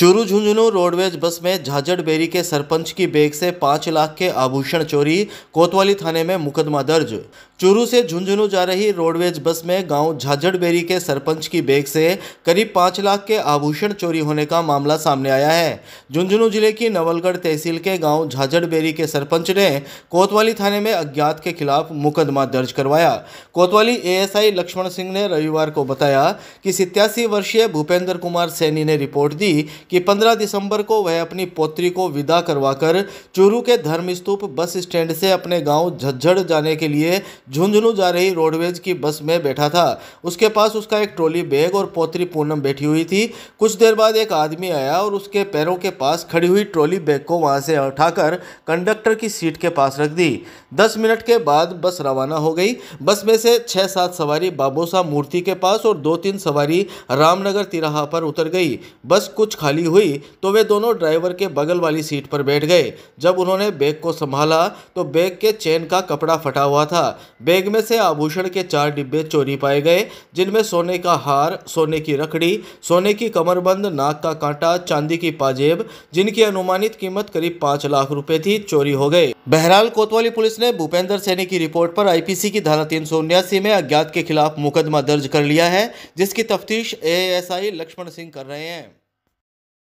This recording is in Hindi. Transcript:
चूरू झुंझुनू रोडवेज बस में झाझड़ बेरी के सरपंच की बैग से पांच लाख के आभूषण चोरी कोतवाली थाने में मुकदमा दर्ज चूरू से झुंझुनू जा रही रोडवेज बस में गांव झाजड़ बेरी के सरपंच की बैग से करीब पांच लाख के आभूषण चोरी होने का मामला सामने आया है झुंझुनू जिले की नवलगढ़ तहसील के गाँव झाझड़ बेरी के सरपंच ने कोतवाली थाने में अज्ञात के खिलाफ मुकदमा दर्ज करवाया कोतवाली ए लक्ष्मण सिंह ने रविवार को बताया कि सितयासी वर्षीय भूपेंद्र कुमार सैनी ने रिपोर्ट दी कि 15 दिसंबर को वह अपनी पोत्री को विदा करवाकर चूरू के धर्मस्तूप बस स्टैंड से अपने गांव झज्जड़ जाने के लिए झुंझुनू जा रही रोडवेज की बस में बैठा था उसके पास उसका एक ट्रॉली बैग और पोत्री पूनम बैठी हुई थी कुछ देर बाद एक आदमी आया और उसके पैरों के पास खड़ी हुई ट्रॉली बैग को वहाँ से उठाकर कंडक्टर की सीट के पास रख दी दस मिनट के बाद बस रवाना हो गई बस में से छः सात सवारी बाबोसा मूर्ति के पास और दो तीन सवारी रामनगर तिराहा पर उतर गई बस कुछ खाली खाली हुई तो वे दोनों ड्राइवर के बगल वाली सीट पर बैठ गए जब उन्होंने बैग को संभाला तो बैग के चेन का कपड़ा फटा हुआ था बैग में से आभूषण के चार डिब्बे चोरी पाए गए जिनमें सोने का हार सोने की रखड़ी सोने की कमरबंद नाक का कांटा चांदी की पाजेब जिनकी अनुमानित कीमत करीब पाँच लाख रुपए थी चोरी हो गए बहरहाल कोतवाली पुलिस ने भूपेंद्र सैनी की रिपोर्ट पर आईपीसी की धारा तीन में अज्ञात के खिलाफ मुकदमा दर्ज कर लिया है जिसकी तफ्तीश एएसआई लक्ष्मण सिंह कर रहे हैं